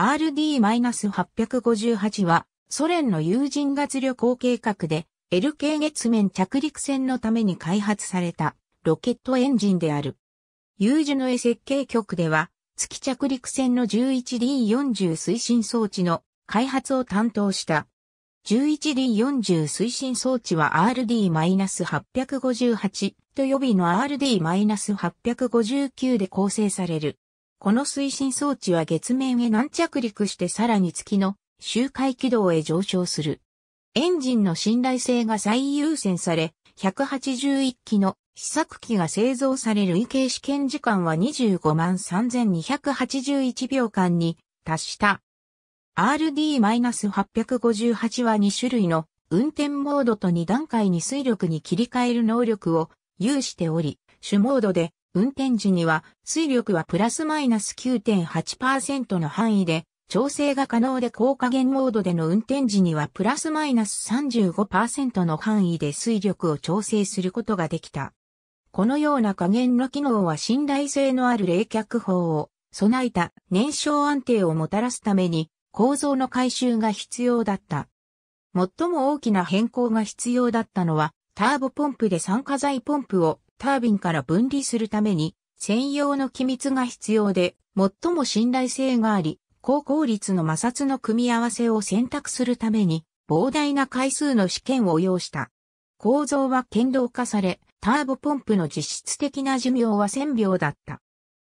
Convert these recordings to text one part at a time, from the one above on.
RD-858 はソ連の有人月旅行計画で L k 月面着陸船のために開発されたロケットエンジンである。有樹の絵設計局では月着陸船の 11D40 推進装置の開発を担当した。11D40 推進装置は RD-858 と予備の RD-859 で構成される。この推進装置は月面へ軟着陸してさらに月の周回軌道へ上昇する。エンジンの信頼性が最優先され、181機の試作機が製造され累計試験時間は25万3281秒間に達した。RD-858 は2種類の運転モードと2段階に水力に切り替える能力を有しており、主モードで運転時には水力はプラスマイナス9.8%の範囲で調整が可能で高加減モードでの運転時にはプラスマイナス35%の範囲で水力を調整することができた。このような加減の機能は信頼性のある冷却法を備えた燃焼安定をもたらすために構造の改修が必要だった。最も大きな変更が必要だったのはターボポンプで酸化剤ポンプをタービンから分離するために専用の機密が必要で最も信頼性があり、高効率の摩擦の組み合わせを選択するために膨大な回数の試験を要した。構造は剣道化され、ターボポンプの実質的な寿命は1000秒だった。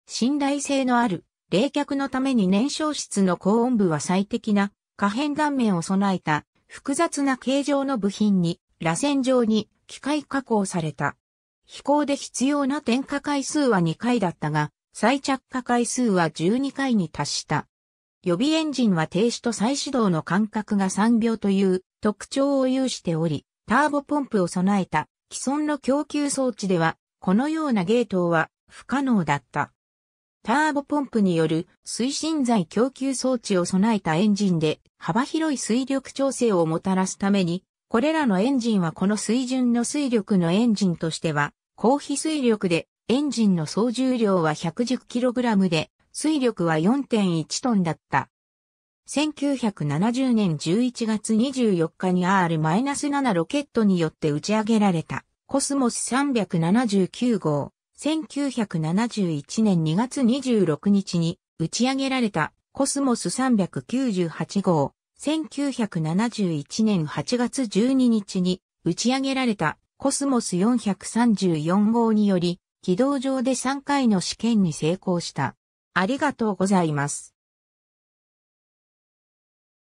信頼性のある冷却のために燃焼室の高温部は最適な可変断面を備えた複雑な形状の部品に螺旋状に機械加工された。飛行で必要な点火回数は2回だったが、再着火回数は12回に達した。予備エンジンは停止と再始動の間隔が3秒という特徴を有しており、ターボポンプを備えた既存の供給装置では、このようなゲートは不可能だった。ターボポンプによる推進剤供給装置を備えたエンジンで幅広い水力調整をもたらすために、これらのエンジンはこの水準の水力のエンジンとしては高飛水力でエンジンの総重量は 110kg で水力は4.1トンだった。1970年11月24日に R-7 ロケットによって打ち上げられたコスモス379号。1971年2月26日に打ち上げられたコスモス398号。1971年8月12日に打ち上げられたコスモス434号により、軌道上で3回の試験に成功した。ありがとうございます。